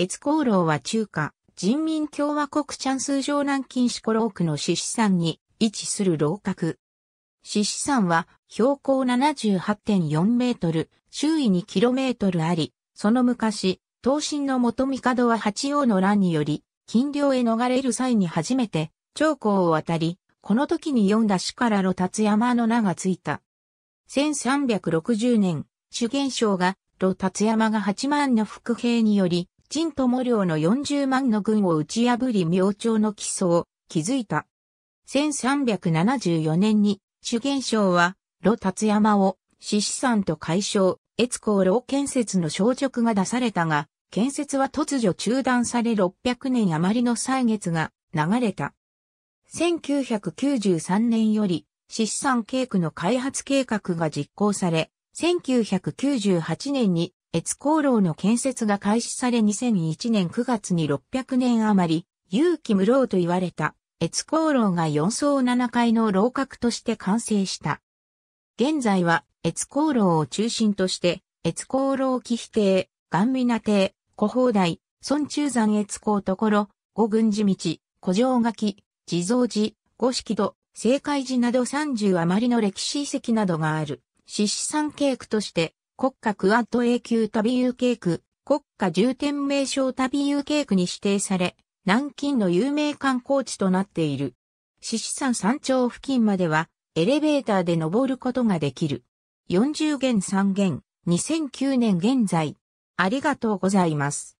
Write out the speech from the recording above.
越高労は中華、人民共和国チャンス上南京四古老区の獅子山に位置する楼閣。獅子山は標高78.4メートル、周囲2キロメートルあり、その昔、東進の元帝は八王の乱により、禁領へ逃れる際に初めて、長江を渡り、この時に読んだ詩から露達山の名がついた。1360年、主元将が露達山が八万の伏兵により、陳友良の40万の軍を打ち破り明朝の基礎を築いた。1374年に、主元省は、呂達山を、獅子山と解消、越光炉建設の消直が出されたが、建設は突如中断され600年余りの歳月が流れた。1993年より、獅子山渓区の開発計画が実行され、1998年に越高楼の建設が開始され2001年9月に600年余り、勇気無労と言われた、越高楼が4層7階の楼閣として完成した。現在は、越高楼を中心として、越高楼騎否定、岩美名ナ亭、古宝台、孫中山越高ところ、五軍寺道、古城垣、地蔵寺、五色戸、青海寺など30余りの歴史遺跡などがある、獅子山渓区として、国家クアッド A 級旅遊景区、国家重点名称旅遊景区に指定され、南京の有名観光地となっている。獅子山山頂付近までは、エレベーターで登ることができる。40元3元、2009年現在。ありがとうございます。